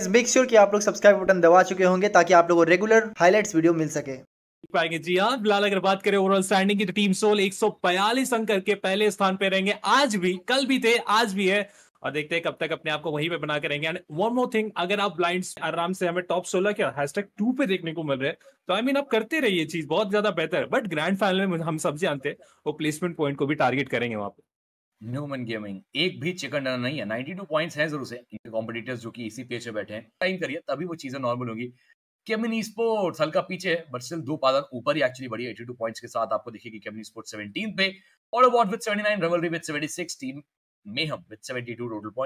इस make sure कि आप लोग सब्सक्राइब बटन दबा चुके होंगे ताकि आप लोगों को रेगुलर हाईलाइट्स वीडियो मिल सके पाएंगे जी हाँ फिलहाल अगर बात करें ओवरऑल स्टैंडिंग की तो टीम सोल 142 अंक करके पहले स्थान पे रहेंगे आज भी कल भी थे आज भी है और देखते हैं कब तक अपने आप को वहीं पे बना के रहेंगे एंड वन मोर थिंग अगर आप ब्लाइंड आराम से हमें टॉप सोलह क्या हैशटैग टू पे देखने को मिल रहे हैं तो आई I मीन mean, आप करते रहिए चीज बहुत ज्यादा बेहतर है बट ग्रैंड फाइनल में हम सब जानते हैं वो प्लेसमेंट पॉइंट को भी टारगेट करेंगे वहां पर न्यूमन गेमिंग एक भी चिकन डनर नहीं है नाइनटी टू पॉइंट है जरूर से इनके कॉम्पिटिटर्स जो कि इसी पेज पे बैठे हैं टाइम करिए तभी वो चीजें नॉर्मल होंगी केमिनी स्पोर्ट्स हल्का पीछे है बट स्टिल दो पादन ऊपर ही एक्चुअली बढ़ी एटी टू पॉइंट्स के साथ आपको दिखेगी केमिनी स्पोर्ट्स 17 पे और about with seventy nine Rivalry with seventy six team Mayhem with seventy two total point